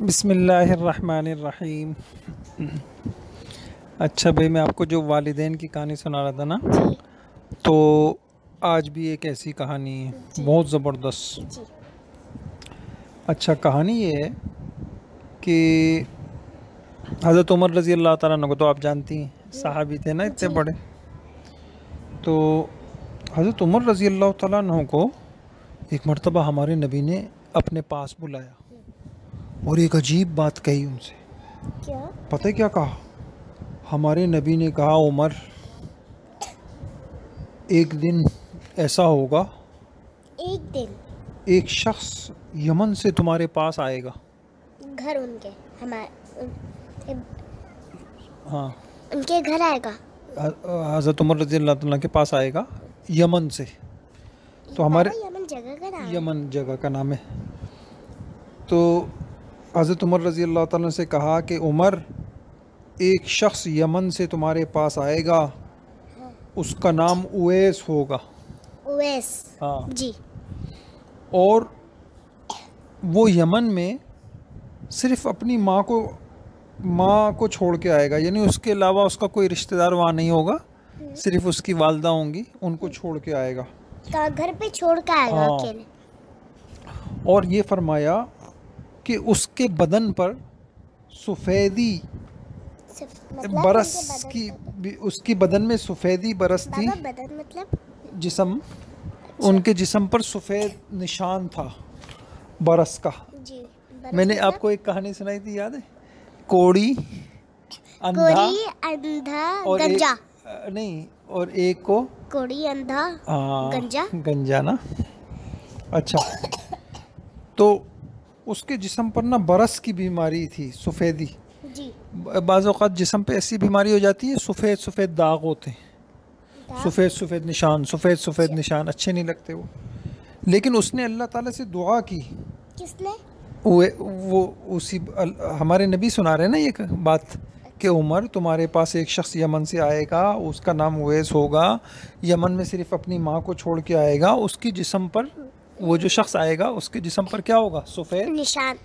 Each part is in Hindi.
बसमीम अच्छा भाई मैं आपको जो वालदेन की कहानी सुना रहा था ना तो आज भी एक ऐसी कहानी है बहुत ज़बरदस्त अच्छा कहानी ये है कि हज़रत उमर रज़ी अल्लाह तारा को तो आप जानती हैं साहबी थे ना इतने बड़े तो हज़रत उमर रज़ी अल्लाह तारा को एक मरतबा हमारे नबी ने अपने पास बुलाया और एक अजीब बात कही उनसे क्या पता है क्या कहा हमारे नबी ने कहा उमर एक दिन ऐसा होगा एक दिन एक शख्स यमन से तुम्हारे पास आएगा घर उनके हमारे हाँ उनके घर आएगा हज़रत उमर रजी अल्लाह के पास आएगा यमन से तो हमारे हाँ, यमन जगह का नाम यमन जगह का नाम है तो हज़रत उमर रज़ी अल्लाह ताला से कहा कि उमर एक शख्स यमन से तुम्हारे पास आएगा उसका नाम उवैस होगा उवैस हाँ जी और वो यमन में सिर्फ अपनी माँ को माँ को छोड़ के आएगा यानी उसके अलावा उसका कोई रिश्तेदार वहाँ नहीं होगा हम्म। सिर्फ उसकी वालदा होंगी उनको छोड़ के आएगा तो घर पे छोड़ के आएगा हाँ। और ये फरमाया कि उसके बदन पर सफ़ेदी मतलब बरस की उसकी बदन में सफ़ेदी बरस थी मतलब जिसम अच्छा। उनके जिसम पर सफ़ेद निशान था बरस का जी, बरस मैंने मतलब? आपको एक कहानी सुनाई थी याद है कोड़ी अंधा कोड़ी अंधा और गंजा एक, नहीं और एक को कोड़ी अंधा आ, हाँ, गंजा गंजा ना अच्छा तो उसके जिसम पर ना बरस की बीमारी थी सफ़ेदी बाज़ात जिसम पे ऐसी बीमारी हो जाती है सफ़ेद सफ़ेद दाग होते हैं सफ़ेद सफ़ेद निशान सफ़ेद सफ़ेद अच्छा। निशान अच्छे नहीं लगते वो लेकिन उसने अल्लाह ताला से दुआ की किसने वो, वो उसी अल, हमारे नबी सुना रहे ना ये बात कि अच्छा। उमर तुम्हारे पास एक शख्स यमन से आएगा उसका नाम उवैस होगा यमन में सिर्फ अपनी माँ को छोड़ के आएगा उसकी जिसम पर वो जो शख्स आएगा उसके जिसम पर क्या होगा सफ़ेद निशान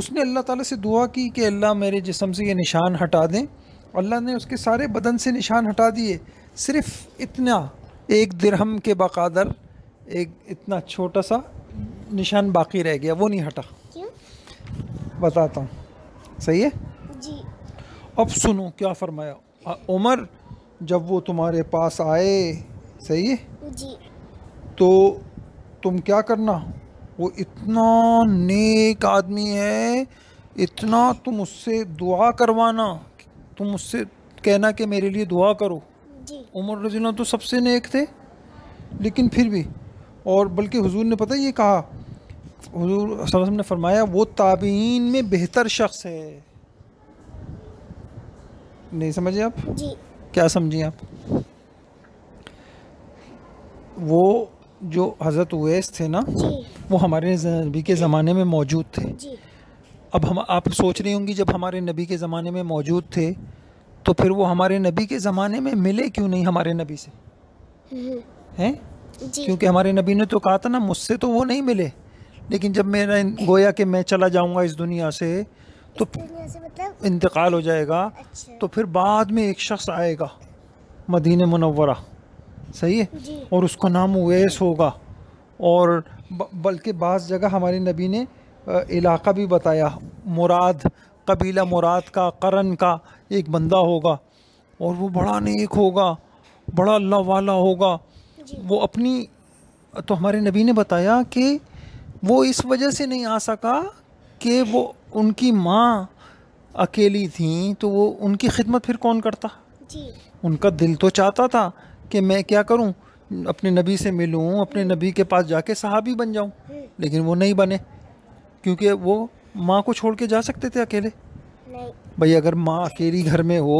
उसने अल्लाह ताला से दुआ की कि अल्लाह मेरे जिसम से ये निशान हटा दें अल्लाह ने उसके सारे बदन से निशान हटा दिए सिर्फ इतना एक दिरहम के बकादर एक इतना छोटा सा निशान बाकी रह गया वो नहीं हटा क्यों? बताता हूँ सही है जी अब सुनो क्या फरमाया उमर जब वो तुम्हारे पास आए सही है जी तो तुम क्या करना वो इतना नेक आदमी है इतना तुम उससे दुआ करवाना तुम उससे कहना कि मेरे लिए दुआ करो उमर रजील तो सबसे नेक थे लेकिन फिर भी और बल्कि हुजूर ने पता ये कहा हुजूर हजूर ने फरमाया वो ताबीन में बेहतर शख्स है नहीं समझे आप जी। क्या समझिए आप वो जो हज़रत उवैस थे ना वो हमारे नबी के ज़माने में मौजूद थे अब हम आप सोच रही होंगी जब हमारे नबी के ज़माने में मौजूद थे तो फिर वो हमारे नबी के ज़माने में मिले क्यों नहीं हमारे नबी से हम्म। हैं क्योंकि हमारे नबी ने तो कहा था ना मुझसे तो वो नहीं मिले लेकिन जब मेरा गोया कि मैं चला जाऊँगा इस दुनिया से तो मतलब? इंतकाल हो जाएगा अच्छा। तो फिर बाद में एक शख्स आएगा मदीन मनवरा सही है और उसका नाम उवैस होगा और बल्कि बाज़ जगह हमारे नबी ने इलाका भी बताया मुराद कबीला मुराद का करण का एक बंदा होगा और वो बड़ा नेक होगा बड़ा अल्लाह वाला होगा वो अपनी तो हमारे नबी ने बताया कि वो इस वजह से नहीं आ सका कि वो उनकी माँ अकेली थी तो वो उनकी खिदमत फिर कौन करता जी। उनका दिल तो चाहता था कि मैं क्या करूँ अपने नबी से मिलूँ अपने नबी के पास जाके सहाबी बन जाऊँ लेकिन वो नहीं बने क्योंकि वो माँ को छोड़ के जा सकते थे अकेले भाई अगर माँ अकेली घर में हो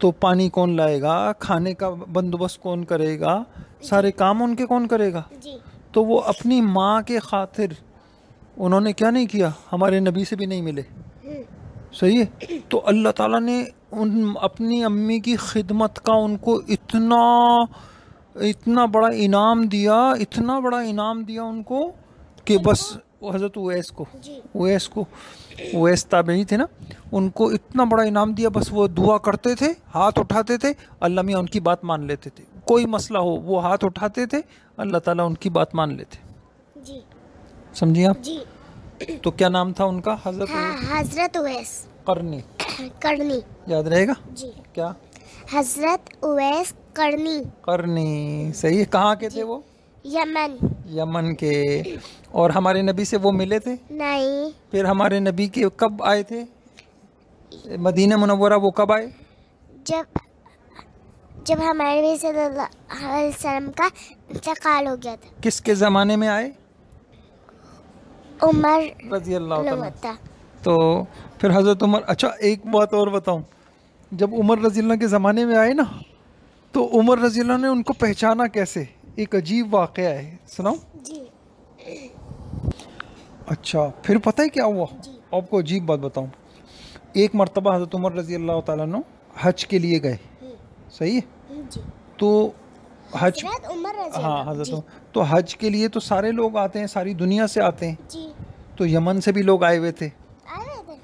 तो पानी कौन लाएगा खाने का बंदोबस्त कौन करेगा सारे काम उनके कौन करेगा तो वो अपनी माँ के खातिर उन्होंने क्या नहीं किया हमारे नबी से भी नहीं मिले हम्म। सही है तो अल्लाह ताला ने उन अपनी अम्मी की खिदमत का उनको इतना इतना बड़ा इनाम दिया इतना बड़ा इनाम दिया उनको कि बस हज़रत उवैस को उवैस को उवैस ताबेई थे ना उनको इतना बड़ा इनाम दिया बस वो दुआ करते थे हाथ उठाते थे अल्लाह मियाँ उनकी बात मान लेते थे कोई मसला हो वो हाथ उठाते थे अल्लाह ताला उनकी बात मान लेते समझिए आप जी। तो क्या नाम था उनका हजरत हाँ, हजरत उवैस करनी करनी याद रहेगा जी क्या हजरत उवैस करनी करनी सही है कहाँ के थे वो यमन यमन के और हमारे नबी से वो मिले थे नहीं फिर हमारे नबी के कब आए थे मदीना मुनवरा वो कब आए जब जब हमारे नबी सल्लल्लाहु अलैहि वसल्लम का इंतकाल हो गया था किसके ज़माने में आए उमर रजी अल्लाह तो फिर हज़रत उमर अच्छा एक बात और बताऊँ जब उमर रजी के ज़माने में आए ना तो उमर रजी ने उनको पहचाना कैसे एक अजीब वाक़ है सुनाओ अच्छा फिर पता है क्या हुआ आपको अजीब बात बताऊँ एक मरतबा हज़रत उमर रजी अल्लाह तज हज के लिए गए हम्म। सही है हम्म, तो हज तो हाँ हजरत तो हज के लिए तो सारे लोग आते हैं सारी दुनिया से आते हैं जी। तो यमन से भी लोग आए हुए थे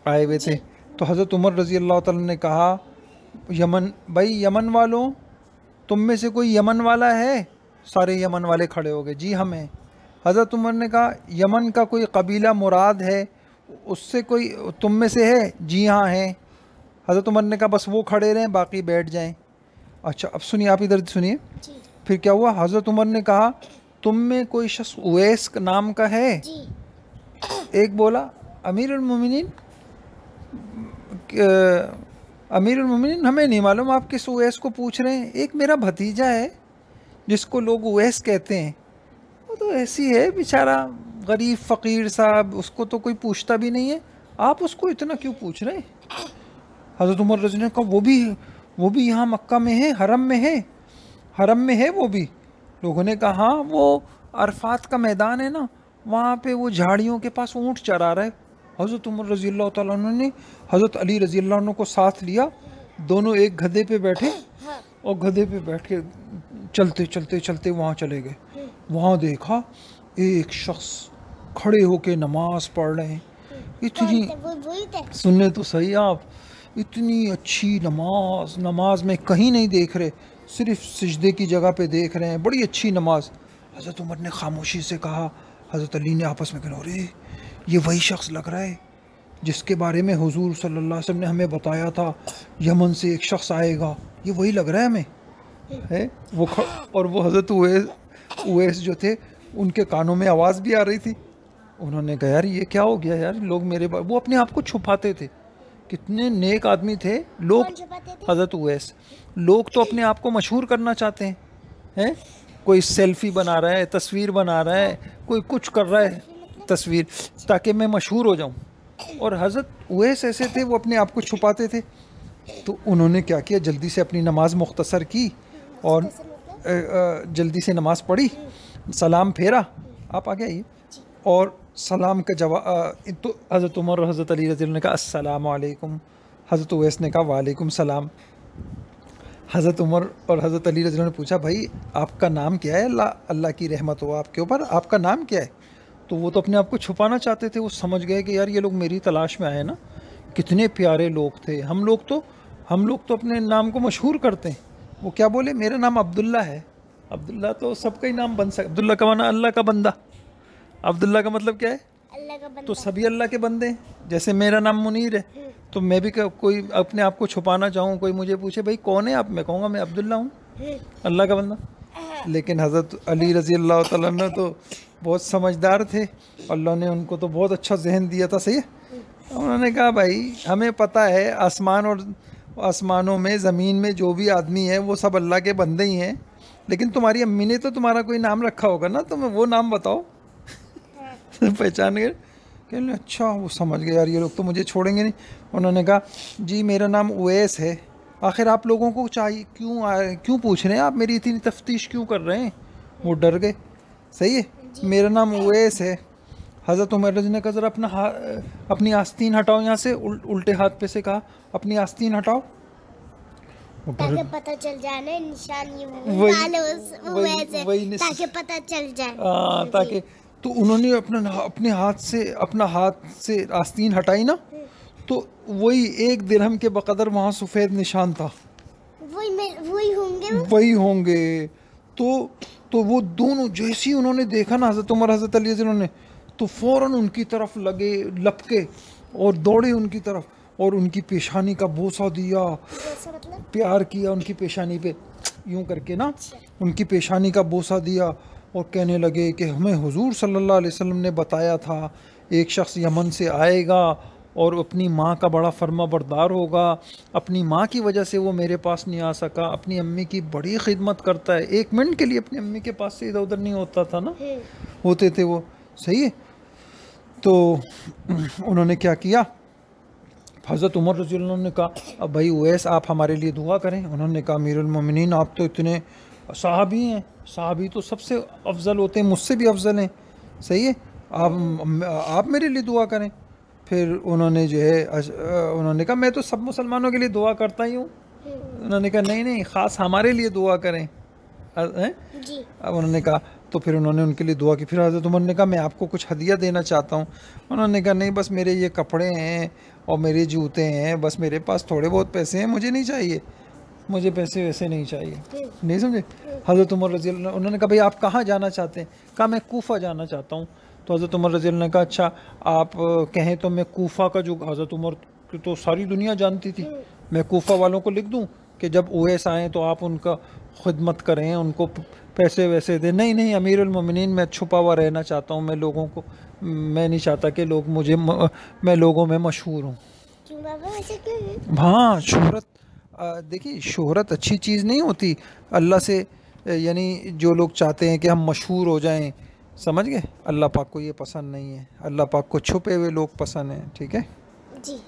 आए हुए थे तो हज़रत उमर रज़ी अल्लाह ने कहा यमन भाई यमन वालों तुम में से कोई यमन वाला है सारे यमन वाले खड़े हो गए जी हमें हज़रत उमर ने कहा यमन का कोई कबीला मुराद है उससे कोई तुम में से है जी हाँ है हज़रत उमर ने कहा बस वो खड़े रहें बाकी बैठ जाएं अच्छा अब सुनिए आप इधर सुनिए फिर क्या हुआ हजरत उमर ने कहा तुम में कोई शख्स उवैस नाम का है एक बोला अमीर उमिन अमीर उमिन हमें नहीं मालूम आप किस उवैस को पूछ रहे हैं एक मेरा भतीजा है जिसको लोग उवैस कहते हैं वो तो ऐसी है बेचारा गरीब फ़कीर साहब उसको तो कोई पूछता भी नहीं है आप उसको इतना क्यों पूछ रहे हैं हज़रत उमर रजन का वो भी वो भी यहाँ मक्का में है हरम में है हरम में है वो भी लोगों ने कहा हाँ वो अरफात का मैदान है ना वहाँ पे वो झाड़ियों के पास ऊँट चरा रहा है हज़रत उमर रज़ी अल्लाह ने हज़रत अली रज़ी अल्लाह को साथ लिया दोनों एक गधे पे बैठे और गधे पे बैठ के चलते चलते चलते वहाँ चले गए वहाँ देखा एक शख्स खड़े होके नमाज पढ़ रहे हैं इतनी सुनने तो सही आप इतनी अच्छी नमाज नमाज में कहीं नहीं देख रहे सिर्फ सजदे की जगह पे देख रहे हैं बड़ी अच्छी नमाज हज़रत उमर ने खामोशी से कहा हज़रत अली ने आपस में कहा अरे ये वही शख्स लग रहा है जिसके बारे में हुजूर सल्लल्लाहु अलैहि वसल्लम ने हमें बताया था यमन से एक शख्स आएगा ये वही लग रहा है हमें है वो और वो हज़रत उवैस उवैस जो थे उनके कानों में आवाज़ भी आ रही थी उन्होंने कहा यार ये क्या हो गया यार लोग मेरे वो अपने आप को छुपाते थे कितने नेक आदमी थे लोग हजरत उवैस लोग तो अपने आप को मशहूर करना चाहते हैं हैं कोई सेल्फी बना रहा है तस्वीर बना रहा है कोई कुछ कर रहा है तस्वीर ताकि मैं मशहूर हो जाऊं और हजरत उवैस ऐसे थे वो अपने आप को छुपाते थे तो उन्होंने क्या किया जल्दी से अपनी नमाज मुख्तसर की और जल्दी से नमाज पढ़ी सलाम फेरा आप आ गए और सलाम का जवाब तो हज़रत उमर और हज़रत अली रजी ने कहा असलकुम हज़रत उवैस ने कहा वालेकुम सलाम हज़रत उमर और हज़रत अली रजी ने पूछा भाई आपका नाम क्या है अल्लाह अल्लाह की रहमत हो आपके ऊपर आपका नाम क्या है तो वो तो अपने आप को छुपाना चाहते थे वो समझ गए कि यार ये लोग मेरी तलाश में आए ना कितने प्यारे लोग थे हम लोग तो हम लोग तो अपने नाम को मशहूर करते हैं वो क्या बोले मेरा नाम अब्दुल्ला है अब्दुल्ला तो सबका ही नाम बन सकता अब्दुल्ला का माना अल्लाह का बंदा अब्दुल्ला का मतलब क्या है तो सभी अल्लाह के बंदे हैं जैसे मेरा नाम मुनीर है हम्म। तो मैं भी कोई अपने आप को छुपाना चाहूँ कोई मुझे पूछे भाई कौन है आप मैं कहूँगा मैं अब्दुल्ला हूँ हम्म। अल्लाह का बंदा लेकिन हज़रत अली रज़ी अल्लाह त तो बहुत समझदार थे अल्लाह ने उनको तो बहुत अच्छा जहन दिया था सही है हम्म। उन्होंने कहा भाई हमें पता है आसमान और आसमानों में ज़मीन में जो भी आदमी है वो सब अल्लाह के बंदे ही हैं लेकिन तुम्हारी अम्मी ने तो तुम्हारा कोई नाम रखा होगा ना तो वो नाम बताओ पहचान गए कह अच्छा वो समझ गए यार ये लोग तो मुझे छोड़ेंगे नहीं उन्होंने कहा जी मेरा नाम ओएस है आखिर आप लोगों को चाहिए क्यों आ, क्यों पूछ रहे हैं आप मेरी इतनी तफ्तीश क्यों कर रहे हैं वो डर गए सही है मेरा नाम ओएस है हज़रत उमर ने कहा ज़रा अपना हा अपनी आस्तीन हटाओ यहाँ से उल, उल्टे हाथ पे से कहा अपनी आस्तीन हटाओ ताकि पता चल जाए ना निशान ये वही वही, वही, वही, ताकि पता चल जाए हाँ, ताकि तो उन्होंने अपना अपने हाथ से अपना हाथ से आस्तीन हटाई ना तो वही एक दिरहम के बकदर वहाँ सफ़ेद निशान था वही वही होंगे वही होंगे तो तो वो दोनों जैसे ही उन्होंने देखा ना हज़रत उमर हज़रत अली ने तो फ़ौर उनकी तरफ लगे लपके और दौड़े उनकी तरफ और उनकी पेशानी का बोसा दिया मतलब? प्यार किया उनकी पेशानी पे यूं करके ना अच्छा। उनकी पेशानी का बोसा दिया और कहने लगे कि हमें हुजूर सल्लल्लाहु अलैहि वसल्लम ने बताया था एक शख्स यमन से आएगा और अपनी माँ का बड़ा फर्मा बरदार होगा अपनी माँ की वजह से वो मेरे पास नहीं आ सका अपनी अम्मी की बड़ी खिदमत करता है एक मिनट के लिए अपनी अम्मी के पास से इधर उधर नहीं होता था ना हम्म। होते थे वो सही है तो उन्होंने क्या किया हज़रत उमर रजी ने कहा अब भाई उवैस आप हमारे लिए दुआ करें उन्होंने कहा मीरमिन आप तो इतने साहबी हैं साहबी तो सबसे अफजल होते हैं मुझसे भी अफजल हैं सही है आप आप मेरे लिए दुआ करें फिर उन्होंने जो है उन्होंने कहा मैं तो सब मुसलमानों के लिए दुआ करता ही हूँ उन्होंने कहा नहीं नहीं ख़ास हमारे लिए दुआ करें जी। अब उन्होंने कहा तो फिर उन्होंने उनके लिए दुआ की फिर हजरत उमर ने कहा मैं आपको कुछ हदिया देना चाहता हूँ उन्होंने कहा नहीं बस मेरे ये कपड़े हैं और मेरे जूते हैं बस मेरे पास थोड़े बहुत पैसे हैं मुझे नहीं चाहिए मुझे पैसे वैसे नहीं चाहिए नहीं समझे हज़रत उमर रजी उन्होंने कहा भाई आप कहाँ जाना चाहते हैं कहा मैं कोफा जाना चाहता हूँ तो हज़रत उमर रजी ने कहा अच्छा आप कहें तो मैं कोफा का जो हज़रत उमर की तो सारी दुनिया जानती थी मैं कोफा वालों को लिख दूँ कि जब ओएस आएँ तो आप उनका खिदमत करें उनको पैसे वैसे दें नहीं नहीं अमीर उलमिन मैं छुपा हुआ रहना चाहता हूँ मैं लोगों को मैं नहीं चाहता कि लोग मुझे म, मैं लोगों में मशहूर हूँ हाँ शहरत देखिए शोहरत अच्छी चीज़ नहीं होती अल्लाह से यानी जो लोग चाहते हैं कि हम मशहूर हो जाएं समझ गए अल्लाह पाक को ये पसंद नहीं है अल्लाह पाक को छुपे हुए लोग पसंद हैं ठीक है जी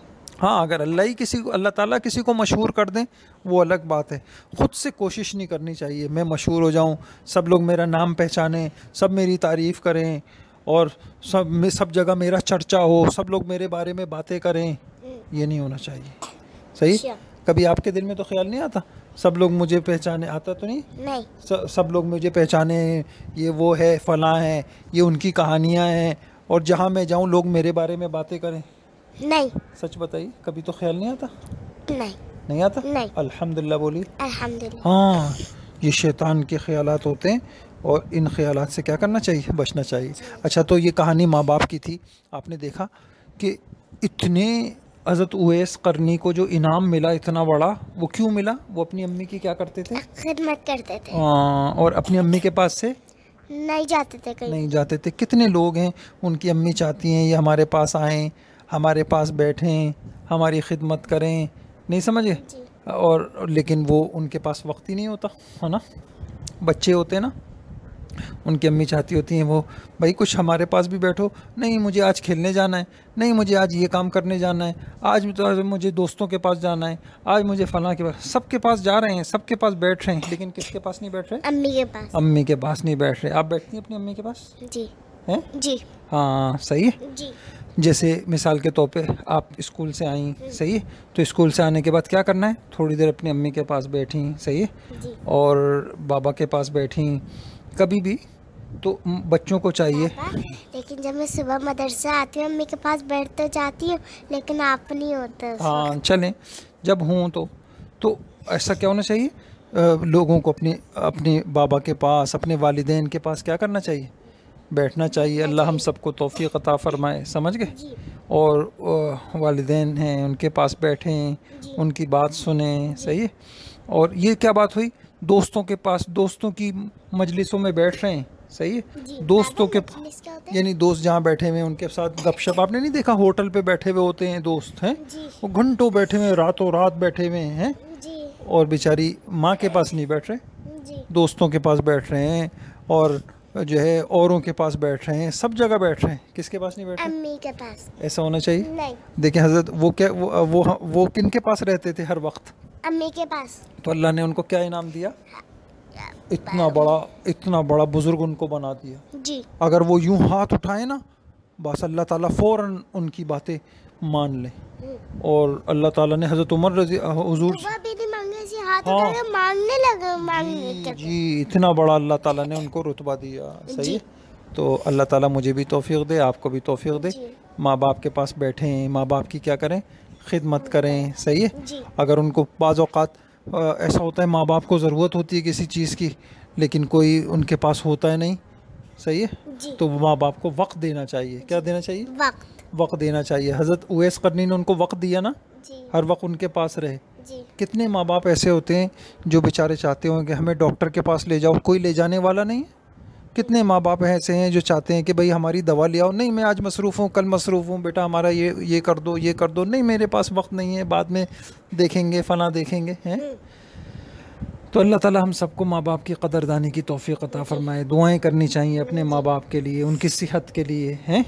हाँ अगर अल्लाह ही किसी को अल्लाह ताला किसी को मशहूर कर दें वो अलग बात है ख़ुद से कोशिश नहीं करनी चाहिए मैं मशहूर हो जाऊँ सब लोग मेरा नाम पहचानें सब मेरी तारीफ़ करें और सब में सब जगह मेरा चर्चा हो सब लोग मेरे बारे में बातें करें हम्म। ये नहीं होना चाहिए सही अच्छा। कभी आपके दिल में तो ख्याल नहीं आता सब लोग मुझे पहचाने आता तो नहीं नहीं स, सब लोग मुझे पहचाने ये वो है फला है ये उनकी कहानियाँ हैं और जहाँ मैं जाऊँ लोग मेरे बारे में बातें करें नहीं सच बताइए कभी तो ख्याल नहीं आता नहीं नहीं आता नहीं अल्हम्दुलिल्लाह बोली अल्हम्दुलिल्लाह हाँ ये शैतान के ख्याल होते हैं और इन ख्याल से क्या करना चाहिए बचना चाहिए अच्छा तो ये कहानी माँ बाप की थी आपने देखा कि इतने हज़रत उवैस करनी को जो इनाम मिला इतना बड़ा वो क्यों मिला वो अपनी अम्मी की क्या करते थे खिदमत करते थे आ, हाँ, और अपनी अम्मी के पास से नहीं जाते थे कहीं नहीं जाते थे कितने लोग हैं उनकी अम्मी चाहती हैं ये हमारे पास आएँ हमारे पास बैठें हमारी खिदमत करें नहीं समझे और लेकिन वो उनके पास वक्त ही नहीं होता है ना बच्चे होते ना उनकी अम्मी चाहती होती हैं वो भाई कुछ हमारे पास भी बैठो नहीं मुझे आज खेलने जाना है नहीं मुझे आज ये काम करने जाना है आज तो मुझे दोस्तों के पास जाना है आज मुझे फला के पास सबके पास जा रहे हैं सबके पास बैठ रहे हैं लेकिन किसके पास नहीं बैठ रहे अम्मी के पास अम्मी के पास नहीं बैठ रहे आप बैठती हैं अपनी अम्मी के पास जी जी हाँ सही जी जैसे मिसाल के तौर पे आप स्कूल से आई सही है तो स्कूल से आने के बाद क्या करना है थोड़ी देर अपनी अम्मी के पास बैठी सही है और बाबा के पास बैठी कभी भी तो बच्चों को चाहिए लेकिन जब मैं सुबह मदरसा आती हूँ मम्मी के पास बैठ तो जाती हूँ लेकिन आप नहीं होते हाँ चलें जब हूँ तो तो ऐसा क्या होना चाहिए आ, लोगों को अपने अपने बाबा के पास अपने वालदेन के पास क्या करना चाहिए बैठना चाहिए अल्लाह हम सबको तोफ़ी अता फ़रमाए समझ गए और वालदेन हैं उनके पास बैठें उनकी बात सुने सही है और ये क्या बात हुई दोस्तों के पास दोस्तों की मजलिसों में बैठ रहे हैं सही है दोस्तों के यानी दोस्त जहाँ बैठे हुए हैं उनके साथ गपशप आपने नहीं देखा होटल पे बैठे हुए होते हैं दोस्त हैं वो घंटों बैठे हुए हैं रातों रात बैठे हुए हैं और बेचारी माँ के पास नहीं बैठ रहे दोस्तों के पास बैठ रहे हैं और जो है औरों के पास बैठ रहे हैं सब जगह बैठ रहे हैं किसके पास नहीं बैठ रहे अम्मी के पास ऐसा होना चाहिए नहीं देखिए हजरत वो क्या वो वो, वो किन के पास रहते थे हर वक्त अम्मी के पास तो अल्लाह ने उनको क्या इनाम दिया इतना बड़ा इतना बड़ा बुजुर्ग उनको बना दिया जी अगर वो यूं हाथ उठाए ना बस अल्लाह ताला फौरन उनकी बातें मान लें हम्म। और अल्लाह ताला ने हज़रत उमर रजी हजूर हाथ हाँ। मांगने लगे मांगने जी इतना बड़ा अल्लाह ताला ने उनको रुतबा दिया सही है तो अल्लाह ताला मुझे भी तोफ़ी दे आपको भी तोफ़ी दे माँ बाप के पास बैठे माँ बाप की क्या करें खिदमत करें सही है अगर उनको बाज़ात ऐसा होता है माँ बाप को ज़रूरत होती है किसी चीज़ की लेकिन कोई उनके पास होता है नहीं सही है तो माँ बाप को वक्त देना चाहिए क्या देना चाहिए वक्त वक्त देना चाहिए हज़रत उवैस करनी ने उनको वक्त दिया ना हर वक्त उनके पास रहे कितने माँ बाप ऐसे होते हैं जो बेचारे चाहते हों कि हमें डॉक्टर के पास ले जाओ कोई ले जाने वाला नहीं है कितने माँ बाप ऐसे हैं जो चाहते हैं कि भाई हमारी दवा ले आओ नहीं मैं आज मसरूफ़ हूँ कल मसरूफ़ हूँ बेटा हमारा ये ये कर दो ये कर दो नहीं मेरे पास वक्त नहीं है बाद में देखेंगे फ़ना देखेंगे हैं हम्म। तो अल्लाह ताला हम सबको माँ बाप की कदरदानी की तोफ़ी अता फ़रमाए दुआएँ करनी चाहिए अपने माँ बाप के लिए उनकी सेहत के लिए हैं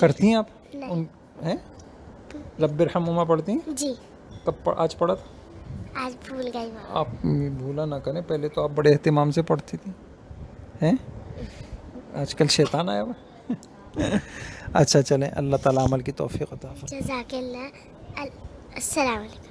करती हैं आप उन हैं रब्बिर उमा पढ़ती हैं जी कब पढ़, आज पढ़ा था आज भूल गई आप भूला ना करें पहले तो आप बड़े अहतमाम से पढ़ती थी हैं आजकल शैतान आया हुआ अच्छा चलें अल्लाह ताला अमल की तोफी अल्लाह अस्सलाम वालेकुम